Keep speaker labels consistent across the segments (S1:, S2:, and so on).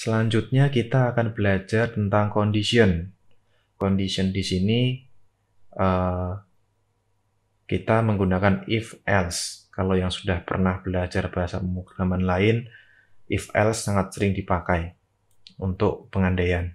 S1: Selanjutnya kita akan belajar tentang condition. Condition di sini uh, kita menggunakan if else. Kalau yang sudah pernah belajar bahasa pemrograman lain, if else sangat sering dipakai untuk pengandaian.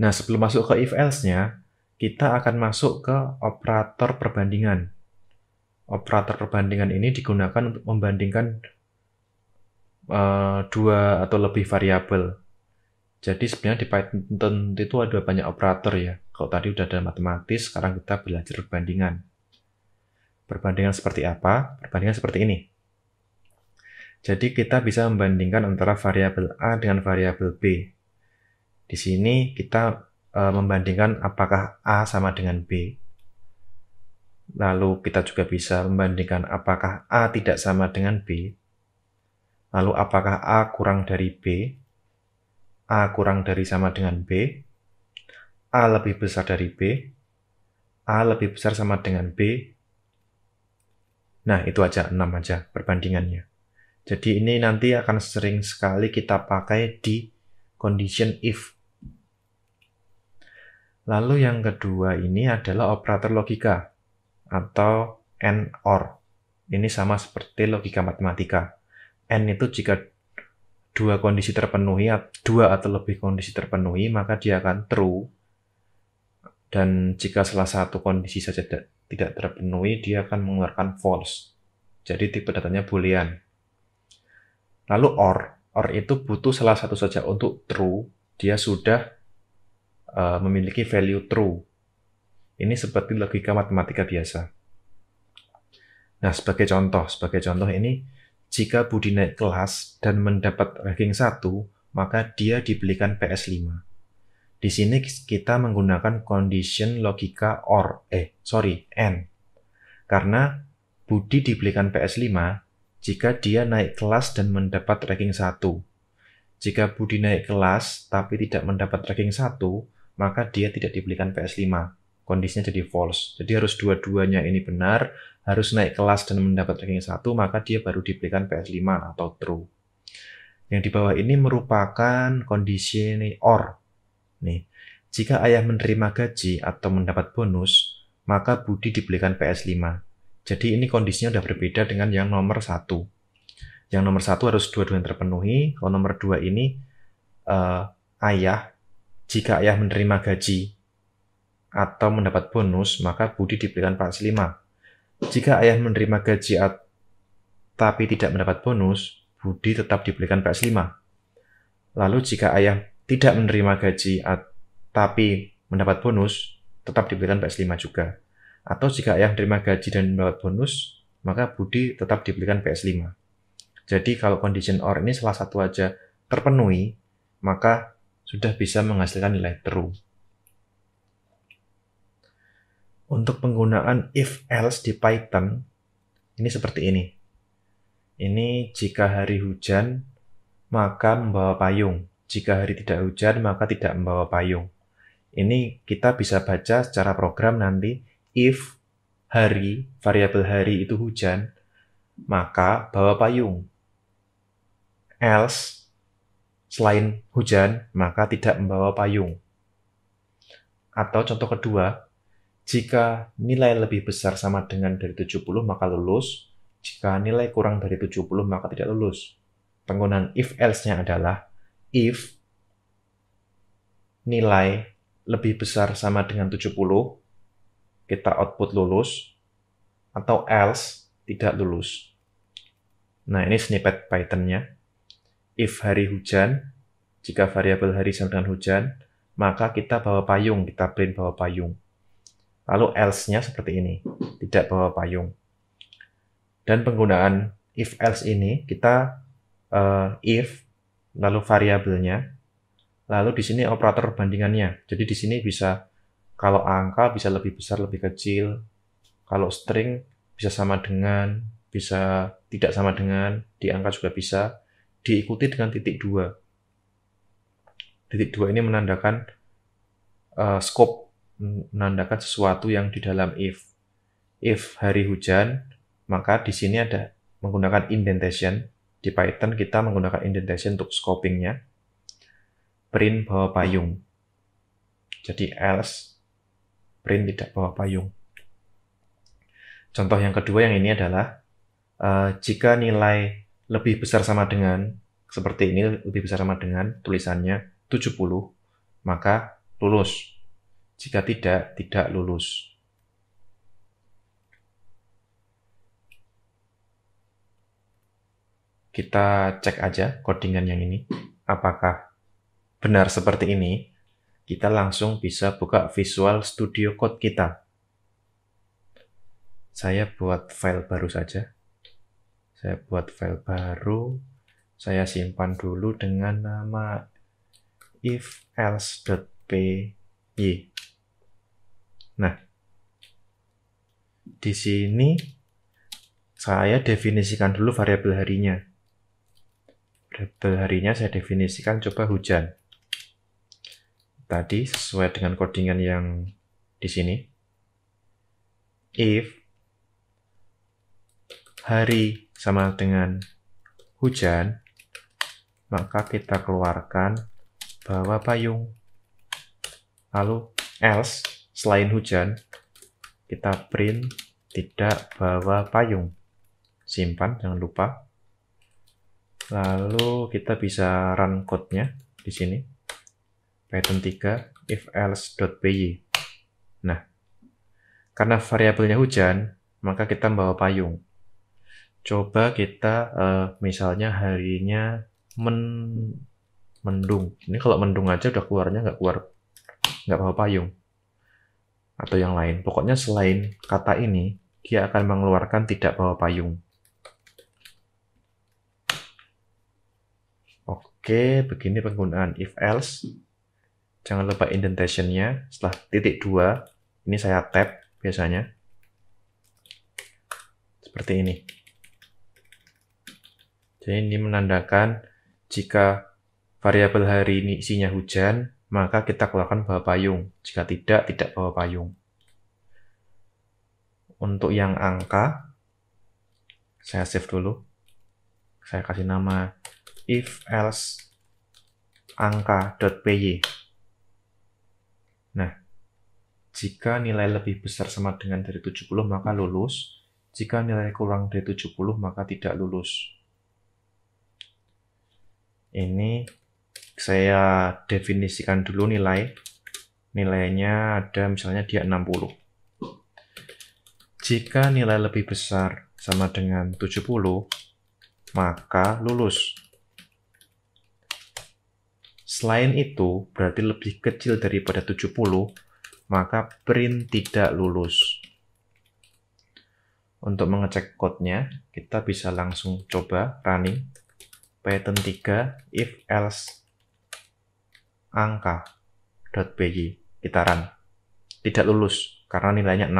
S1: Nah, sebelum masuk ke if else-nya, kita akan masuk ke operator perbandingan. Operator perbandingan ini digunakan untuk membandingkan Eh, dua atau lebih variabel. Jadi sebenarnya di Python itu ada banyak operator ya. Kalau tadi udah ada matematis, sekarang kita belajar perbandingan. Perbandingan seperti apa? Perbandingan seperti ini. Jadi kita bisa membandingkan antara variabel A dengan variabel B. Di sini kita e, membandingkan apakah A sama dengan B. Lalu kita juga bisa membandingkan apakah A tidak sama dengan B Lalu apakah A kurang dari B? A kurang dari sama dengan B? A lebih besar dari B? A lebih besar sama dengan B? Nah, itu aja, 6 aja perbandingannya. Jadi ini nanti akan sering sekali kita pakai di condition if. Lalu yang kedua ini adalah operator logika atau AND OR. Ini sama seperti logika matematika. N itu jika dua kondisi terpenuhi, dua atau lebih kondisi terpenuhi, maka dia akan true. Dan jika salah satu kondisi saja tidak terpenuhi, dia akan mengeluarkan false. Jadi tipe datanya boolean. Lalu OR. OR itu butuh salah satu saja untuk true. Dia sudah uh, memiliki value true. Ini seperti logika matematika biasa. Nah, sebagai contoh, sebagai contoh ini jika Budi naik kelas dan mendapat ranking 1, maka dia dibelikan PS5. Di sini kita menggunakan condition logika OR, eh, sorry, n Karena Budi dibelikan PS5 jika dia naik kelas dan mendapat ranking 1. Jika Budi naik kelas tapi tidak mendapat ranking 1, maka dia tidak dibelikan PS5 kondisinya jadi false. Jadi harus dua-duanya ini benar, harus naik kelas dan mendapat ranking 1, maka dia baru diberikan PS5 atau true. Yang di bawah ini merupakan kondisi ini or. Nih, jika ayah menerima gaji atau mendapat bonus, maka Budi dibelikan PS5. Jadi ini kondisinya sudah berbeda dengan yang nomor satu. Yang nomor satu harus dua-duanya terpenuhi. Kalau nomor dua ini uh, ayah, jika ayah menerima gaji atau mendapat bonus, maka Budi diberikan Pak 5. Jika ayah menerima gaji tapi tidak mendapat bonus, Budi tetap diberikan ps 5. Lalu jika ayah tidak menerima gaji tapi mendapat bonus, tetap diberikan PS5 juga. Atau jika ayah menerima gaji dan mendapat bonus, maka Budi tetap diberikan PS5. Jadi kalau condition or ini salah satu aja terpenuhi, maka sudah bisa menghasilkan nilai true untuk penggunaan if else di Python ini seperti ini. Ini jika hari hujan maka membawa payung. Jika hari tidak hujan maka tidak membawa payung. Ini kita bisa baca secara program nanti if hari variabel hari itu hujan maka bawa payung. Else selain hujan maka tidak membawa payung. Atau contoh kedua, jika nilai lebih besar sama dengan dari 70 maka lulus, jika nilai kurang dari 70 maka tidak lulus. Penggunaan if else-nya adalah if nilai lebih besar sama dengan 70 kita output lulus atau else tidak lulus. Nah, ini snippet Python-nya. If hari hujan, jika variabel hari sama dengan hujan, maka kita bawa payung, kita print bawa payung. Lalu else-nya seperti ini, tidak bawa payung. Dan penggunaan if else ini kita uh, if lalu variabelnya, lalu di sini operator perbandingannya. Jadi di sini bisa kalau angka bisa lebih besar lebih kecil, kalau string bisa sama dengan, bisa tidak sama dengan, di angka juga bisa, diikuti dengan titik dua. Titik dua ini menandakan uh, scope menandakan sesuatu yang di dalam if. If hari hujan, maka di sini ada menggunakan indentation. Di Python kita menggunakan indentation untuk scopingnya. Print bawa payung. Jadi else print tidak bawa payung. Contoh yang kedua yang ini adalah uh, jika nilai lebih besar sama dengan seperti ini lebih besar sama dengan tulisannya 70 maka lulus jika tidak, tidak lulus. Kita cek aja codingan yang ini. Apakah benar seperti ini? Kita langsung bisa buka Visual Studio Code kita. Saya buat file baru saja. Saya buat file baru. Saya simpan dulu dengan nama if else.py. Nah, di sini saya definisikan dulu variabel harinya. Variabel harinya saya definisikan coba hujan. Tadi sesuai dengan codingan yang di sini. If hari sama dengan hujan, maka kita keluarkan bahwa payung. Lalu else selain hujan, kita print tidak bawa payung. Simpan, jangan lupa. Lalu kita bisa run code-nya di sini. Python 3 if else.py. Nah, karena variabelnya hujan, maka kita bawa payung. Coba kita uh, misalnya harinya men mendung. Ini kalau mendung aja udah keluarnya nggak keluar nggak bawa payung atau yang lain. Pokoknya selain kata ini, dia akan mengeluarkan tidak bawa payung. Oke, begini penggunaan if else. Jangan lupa indentation-nya setelah titik 2. Ini saya tap biasanya. Seperti ini. Jadi ini menandakan jika variabel hari ini isinya hujan, maka kita keluarkan bawa payung. Jika tidak, tidak bawa payung. Untuk yang angka, saya save dulu. Saya kasih nama if else angka.py. Nah, jika nilai lebih besar sama dengan dari 70 maka lulus, jika nilai kurang dari 70 maka tidak lulus. Ini saya definisikan dulu nilai nilainya ada misalnya dia 60 jika nilai lebih besar sama dengan 70 maka lulus selain itu berarti lebih kecil daripada 70 maka print tidak lulus untuk mengecek code-nya kita bisa langsung coba running python 3 if else Angka angka.py kita run tidak lulus karena nilainya 60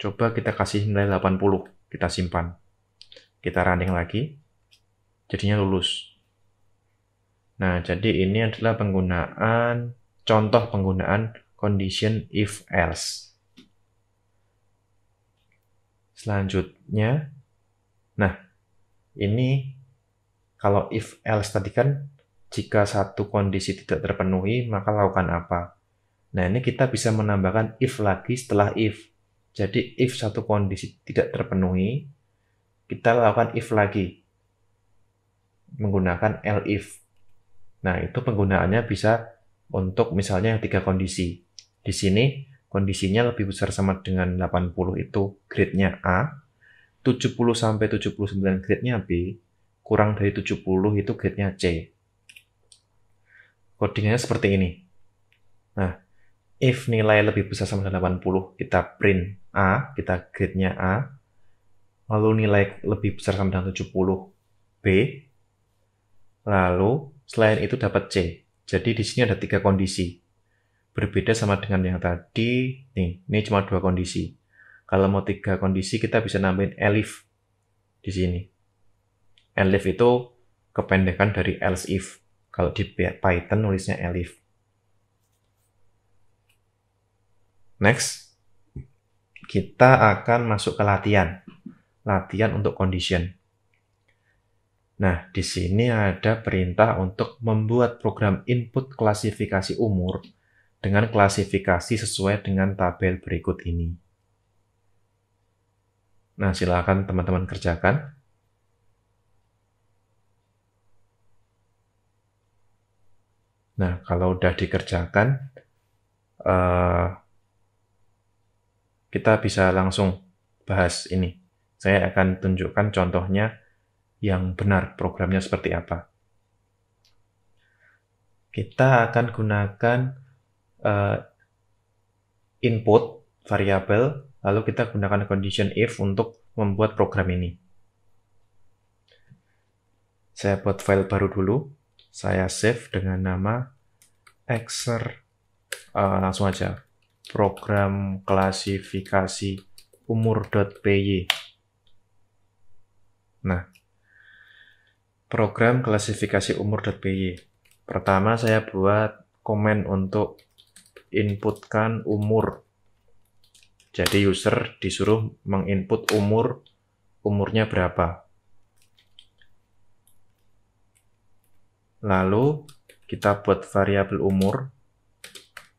S1: coba kita kasih nilai 80 kita simpan kita running lagi jadinya lulus nah jadi ini adalah penggunaan contoh penggunaan condition if else selanjutnya nah ini kalau if else tadi kan jika satu kondisi tidak terpenuhi, maka lakukan apa? Nah, ini kita bisa menambahkan if lagi setelah if. Jadi, if satu kondisi tidak terpenuhi, kita lakukan if lagi. Menggunakan elif. Nah, itu penggunaannya bisa untuk misalnya tiga kondisi. Di sini, kondisinya lebih besar sama dengan 80 itu grade-nya A, 70 sampai 79 grade-nya B, kurang dari 70 itu grade-nya C codingannya seperti ini. Nah, if nilai lebih besar sama dengan 80, kita print A, kita grade-nya A. Lalu nilai lebih besar sama dengan 70, B. Lalu selain itu dapat C. Jadi di sini ada tiga kondisi. Berbeda sama dengan yang tadi, nih, ini cuma dua kondisi. Kalau mau tiga kondisi, kita bisa nambahin elif di sini. Elif itu kependekan dari else if. Kalau di Python nulisnya elif. Next, kita akan masuk ke latihan. Latihan untuk condition. Nah, di sini ada perintah untuk membuat program input klasifikasi umur dengan klasifikasi sesuai dengan tabel berikut ini. Nah, silakan teman-teman kerjakan. Nah, kalau udah dikerjakan, uh, kita bisa langsung bahas ini. Saya akan tunjukkan contohnya yang benar programnya seperti apa. Kita akan gunakan uh, input variabel, lalu kita gunakan condition if untuk membuat program ini. Saya buat file baru dulu saya save dengan nama Exer uh, langsung aja program klasifikasi umur.py nah program klasifikasi umur.py pertama saya buat komen untuk inputkan umur jadi user disuruh menginput umur umurnya berapa Lalu kita buat variabel umur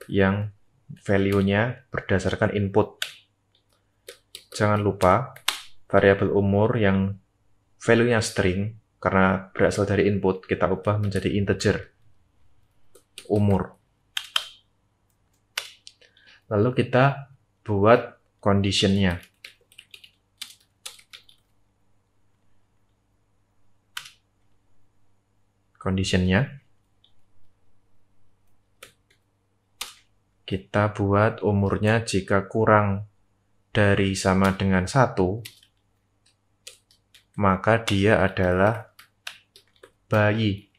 S1: yang value-nya berdasarkan input. Jangan lupa variabel umur yang value-nya string karena berasal dari input kita ubah menjadi integer umur. Lalu kita buat conditionnya. conditionnya. Kita buat umurnya jika kurang dari sama dengan satu, maka dia adalah bayi.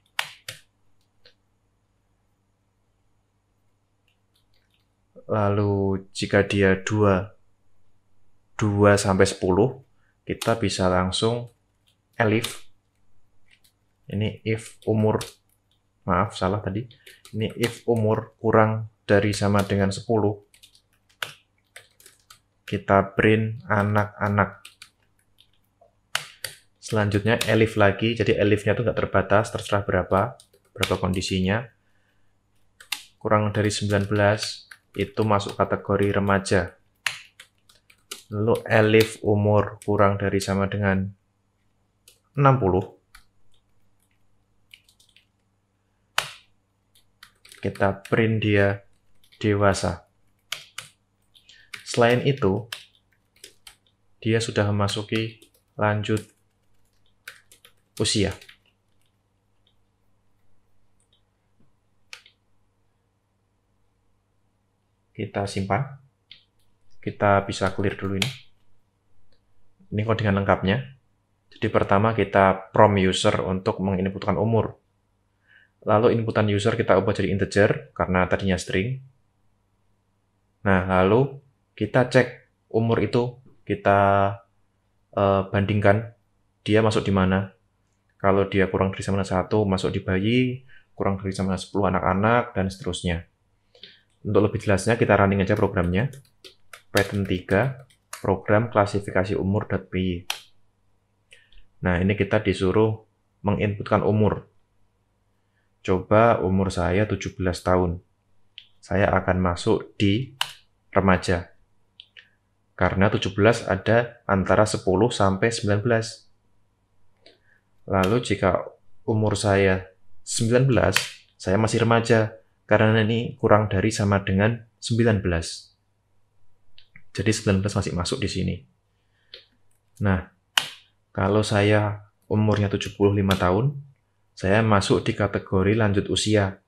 S1: Lalu jika dia 2, 2 sampai 10, kita bisa langsung elif ini if umur maaf salah tadi ini if umur kurang dari sama dengan 10 kita print anak-anak selanjutnya elif lagi jadi elifnya itu enggak terbatas terserah berapa berapa kondisinya kurang dari 19 itu masuk kategori remaja lalu elif umur kurang dari sama dengan 60 kita print dia dewasa. Selain itu, dia sudah memasuki lanjut usia. Kita simpan. Kita bisa clear dulu ini. Ini dengan lengkapnya. Jadi pertama kita prom user untuk menginputkan umur. Lalu inputan user kita ubah jadi integer karena tadinya string. Nah, lalu kita cek umur itu kita uh, bandingkan dia masuk di mana. Kalau dia kurang dari sama satu masuk di bayi, kurang dari sama 10 anak-anak dan seterusnya. Untuk lebih jelasnya kita running aja programnya. Pattern 3 program klasifikasi umur.py. Nah, ini kita disuruh menginputkan umur coba umur saya 17 tahun. Saya akan masuk di remaja. Karena 17 ada antara 10 sampai 19. Lalu jika umur saya 19, saya masih remaja karena ini kurang dari sama dengan 19. Jadi 19 masih masuk di sini. Nah, kalau saya umurnya 75 tahun, saya masuk di kategori lanjut usia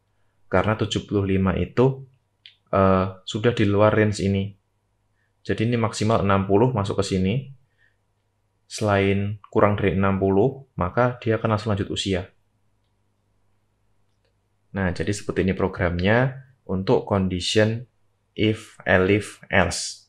S1: karena 75 itu uh, sudah di luar range ini. Jadi ini maksimal 60 masuk ke sini. Selain kurang dari 60, maka dia akan langsung lanjut usia. Nah, jadi seperti ini programnya untuk condition if, elif, else.